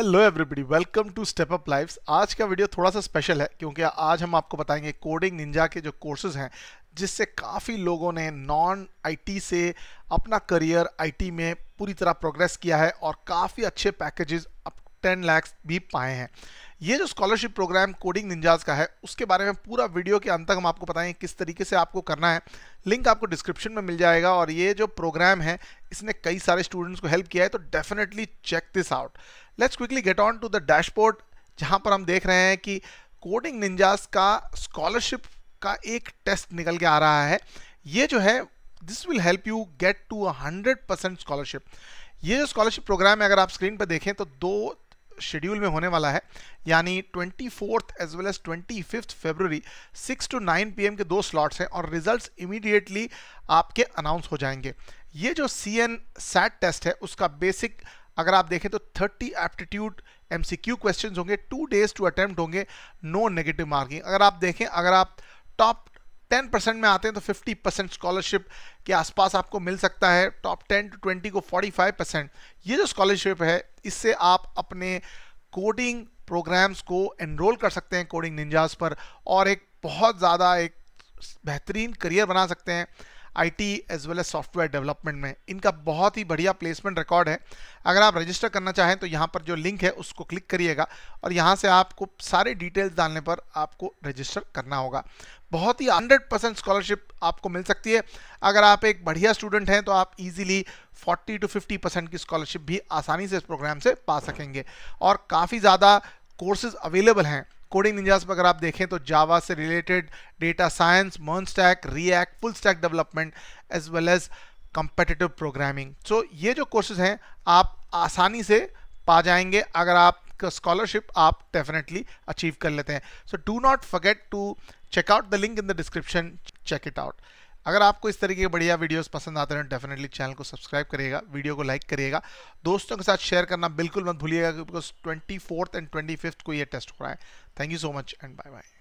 hello everybody welcome to step up life's आज का video थोड़ा सा स्पेशल है क्योंकि आज हम आपको बताएंगे कोडिंग निंजा के जो कोर्सेज हैं जिससे काफ़ी लोगों ने नॉन आईटी से अपना करियर आईटी में पूरी तरह प्रोग्रेस किया है और काफ़ी अच्छे पैकेजेस अप टेन लैक्स भी पाए हैं ये जो स्कॉलरशिप प्रोग्राम कोडिंग निंजाज का है उसके बारे में पूरा वीडियो के अंत तक हम आपको बताएंगे किस तरीके से आपको करना है लिंक आपको डिस्क्रिप्शन में मिल जाएगा और ये जो प्रोग्राम है इसने कई सारे स्टूडेंट्स को हेल्प किया है तो definitely check this out let's quickly get on to the dashboard जहाँ पर हम देख रहे हैं कि कोडिंग निंजाज का स्कॉलरशिप का एक टेस्ट निकल के आ रहा है ये जो है this will help you get to hundred percent scholarship ये जो स्कॉलरशिप प्रोग्राम है अगर आप स्क्रीन पर देखें तो दो शेड्यूल में होने वाला है यानी twenty fourth as well as twenty fifth February six to nine P के दो स्लॉट्स हैं और रिजल्ट इमीडिएटली आपके अनाउंस हो जाएंगे ये जो सी एन सैट टेस्ट है उसका बेसिक अगर आप देखें तो 30 aptitude M C Q question होंगे टू डेज टू अटैम्प्ट होंगे नो नेगेटिव मार्किंग अगर आप देखें अगर आप टॉप टेन परसेंट में आते हैं तो फिफ्टी परसेंट स्कॉलरशिप के आसपास आपको मिल सकता है टॉप टेन टू ट्वेंटी को फोर्टी फाइव परसेंट ये जो स्कॉलरशिप है इससे आप अपने कोडिंग प्रोग्राम्स को एनरोल कर सकते हैं कोडिंग निंजास पर और एक बहुत ज़्यादा एक बेहतरीन करियर बना सकते हैं IT as well as software development में इनका बहुत ही बढ़िया प्लेसमेंट रिकॉर्ड है अगर आप रजिस्टर करना चाहें तो यहाँ पर जो लिंक है उसको क्लिक करिएगा और यहाँ से आपको सारे डिटेल्स डालने पर आपको रजिस्टर करना होगा बहुत ही 100 परसेंट स्कॉलरशिप आपको मिल सकती है अगर आप एक बढ़िया स्टूडेंट हैं तो आप इजीली 40 टू 50 परसेंट की स्कॉलरशिप भी आसानी से इस प्रोग्राम से पा सकेंगे और काफ़ी ज़्यादा कोर्सेज अवेलेबल हैं कोडिंग निंजास पर अगर आप देखें तो जावा से related data science MERN stack react full stack development as well as competitive programming so ये जो कोर्सेज हैं आप आसानी से पा जाएंगे अगर आप स्कॉलरशिप आप डेफिनेटली अचीव कर लेते हैं so do not forget to check out the link in the description check it out अगर आपको इस तरीके के बढ़िया वीडियोस पसंद आते हैं डेफिनेटली चैनल को सब्सक्राइब करिएगा वीडियो को लाइक करिएगा दोस्तों के साथ शेयर करना बिल्कुल मत भूलिएगा because twenty fourth and twenty fifth को ये टेस्ट हो रहा है thank you so much and bye bye